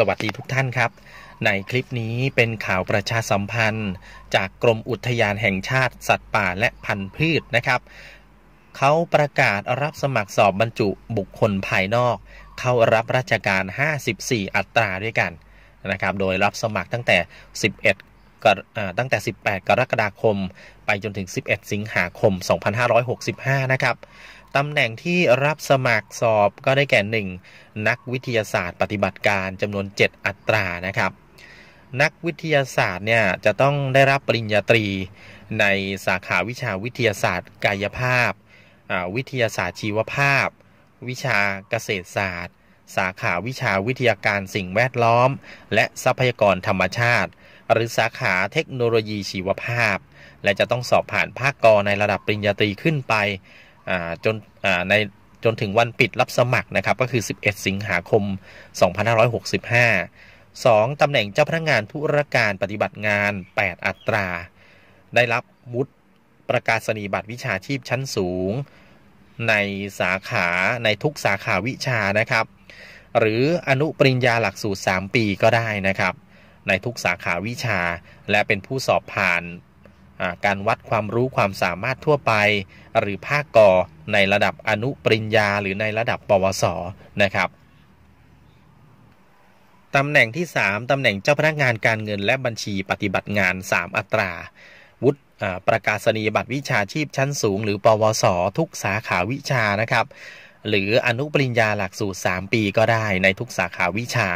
สวัสดีทุกท่านครับ ในคลิปนี้เป็นข่าวประชาสัมพันธ์ จากกรมอุทยานแห่งชาติ สัตว์ป่าและพันธุ์พืชนะครับ เขาประกาศรับสมัครสอบบรรจุบุคคลภายนอก เข้ารับราชการ 54 อัตราด้วยกันนะครับ โดยรับสมัครตั้งแต่11ตั้งแต่ 18 กรกฎาคม ไปจนถึง 11 สิงหาคม 2565 นะครับตำแหน่งที่รับสมัครสอบก็ได้แก่ 1. นักวิทยาศาสตร์ ปฏิบัติการ จำนวน 7 อัตรานะครับ นักวิทยาศาสตร์เนี่ยจะต้องได้รับปริญญาตรี ในสาขาวิชาวิทยาศาสตร์ กายภาพ วิทยาศาสตร์ชีวภาพ วิชาเกษตรศาสตร์ สาขาวิชาวิทยาการสิ่งแวดล้อม และทรัพยากรธรรมชาติ หรือสาขาเทคโนโลยีชีวภาพ และจะต้องสอบผ่านภาคกในระดับปริญญาตรีขึ้นไปจนใน จนถึงวันปิดรับสมัคร นะ ครับ ก็คือ 11 สิงหาคม 2565 2ตำแหน่งเจ้าพนักงานธุรการปฏิบัติงาน 8 อัตรา ได้รับวุฒิประกาศนียบัตรวิชาชีพชั้นสูง ในสาขาในทุกสาขาวิชา นะ ครับ หรืออนุปริญญาหลักสูตร 3 ปีก็ได้ นะ ครับในทุกสาขาวิชาและเป็นผู้สอบผ่านการวัดความรู้ความสามารถทั่วไป หรือภาคกอในระดับอนุปริญญา หรือในระดับปวสนะครับตำแหน่งที่ 3 ตำแหน่งเจ้าพนักงานการเงินและบัญชีปฏิบัติงาน 3 อัตรา วุฒิประกาศนียบัตรวิชาชีพชั้นสูงหรือ ปวสทุกสาขาวิชานะครับ หรืออนุปริญญาหลักสูตร3ปีก็ได้ในทุกสาขาวิชา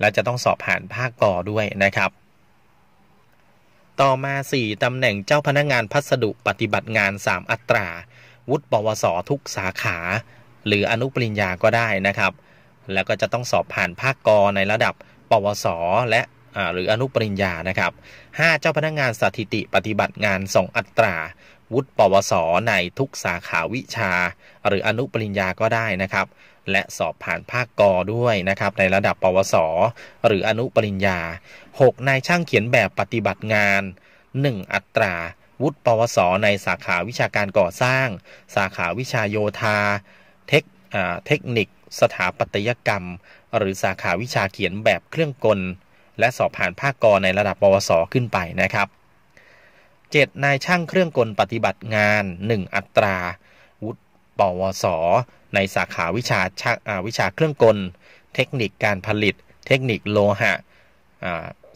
และจะต้องสอบผ่านภาคกอด้วยนะครับต่อมา 4ตำแหน่งเจ้าพนักงานพัสดุปฏิบัติงาน 3 อัตรา วุฒิปวสทุกสาขา หรืออนุปริญญาก็ได้นะครับ แล้วก็จะต้องสอบผ่านภาคกในระดับ ปวสและหรืออนุปริญญานะครับ 5 เจ้าพนักงานสถิติปฏิบัติงาน 2 อัตรา วุฒิปวสในทุกสาขาวิชา หรืออนุปริญญาก็ได้นะครับและสอบผ่านภาคกอด้วย นะครับ ในระดับ ปวสหรืออนุปริญญา 6 นายช่างเขียนแบบปฏิบัติงาน 1 อัตรา วุฒิปวสในสาขาวิชาการก่อสร้าง สาขาวิชาโยธา เทคเทคนิค สถาปัตยกรรม หรือสาขาวิชาเขียนแบบเครื่องกล และสอบผ่านภาคกอในระดับปวสขึ้นไปนะครับ 7 นายช่างเครื่องกลปฏิบัติงาน 1 อัตราปวสในสาขาวิชาชวิชาเครื่องกล เทคนิคการผลิต เทคนิคโลหะ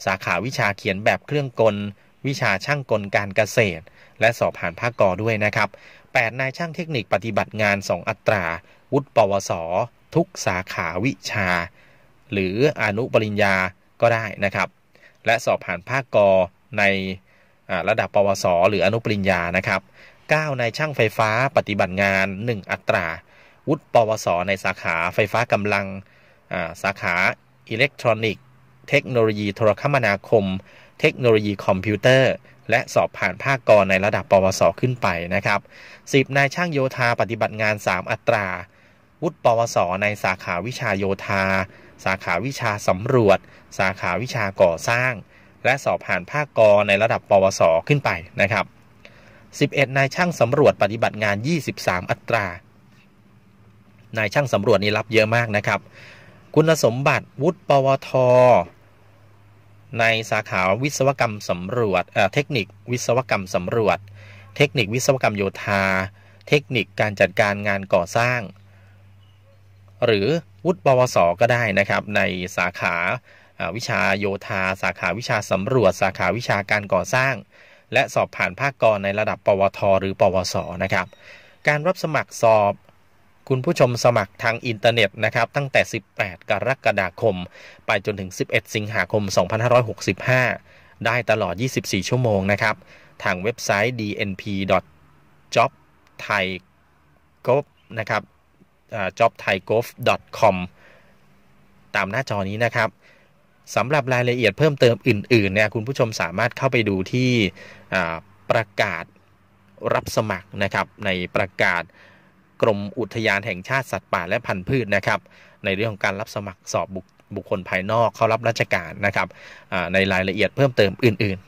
สาขาวิชาเขียนแบบเครื่องกล วิชาช่างกล การเกษตร และสอบผ่านภาคกอด้วยนะครับ8นายช่างเทคนิคปฏิบัติงาน2 อัตรา วุฒิปวสทุกสาขาวิชา หรืออนุปริญญาก็ได้นะครับ และสอบผ่านภาคกอในระดับปวสหรืออนุปริญญานะครับ9 นายช่างไฟฟ้าปฏิบัติงาน 1 อัตรา วุฒิปวส ในสาขาไฟฟ้ากำลัง สาขาอิเล็กทรอนิกส์ เทคโนโลยีโทรคมนาคม เทคโนโลยีคอมพิวเตอร์ และสอบผ่านภาคกรในระดับปวส ขึ้นไปนะครับ 10นายช่างโยธาปฏิบัติงาน 3 อัตรา วุฒิปวส ในสาขาวิชาโยธา สาขาวิชาสำรวจ สาขาวิชาก่อสร้าง และสอบผ่านภาคกรในระดับปวส ขึ้นไปนะครับ11 นายช่างสำรวจปฏิบัติงาน 23 อัตรา นายช่างสำรวจ นี่รับเยอะมากนะครับ คุณสมบัติวุฒิปวท ในสาขาวิศวกรรมสำรวจเเทคนิควิศวกรรมสำรวจ เทคนิควิศวกรรมโยธา เทคนิคการจัดการงานก่อสร้าง หรือวุฒิปวส ก็ได้นะครับ ในสาขาวิชาโยธา สาขาวิชาสำรวจ สาขาวิชาการก่อสร้างและสอบผ่านภาคกรในระดับปวท หรือปวสนะครับ การรับสมัครสอบคุณผู้ชมสมัครทางอินเทอร์เน็ตนะครับ ตั้งแต่ 18 กรกฎาคม ไปจนถึง 11 สิงหาคม 2565 ได้ตลอด 24 ชั่วโมงนะครับ ทางเว็บไซต์ dnp.job thai g o v นะครับ job thai gov com ตามหน้าจอนี้นะครับสำหรับรายละเอียดเพิ่มเติมอื่นๆเนี่ยคุณผู้ชมสามารถเข้าไปดูที่ประกาศรับสมัครนะครับในประกาศกรมอุทยานแห่งชาติสัตว์ป่าและพันธุ์พืชนะครับในเรื่องของการรับสมัครสอบบุคคลภายนอก เข้ารับราชการนะครับในรายละเอียดเพิ่มเติมอื่น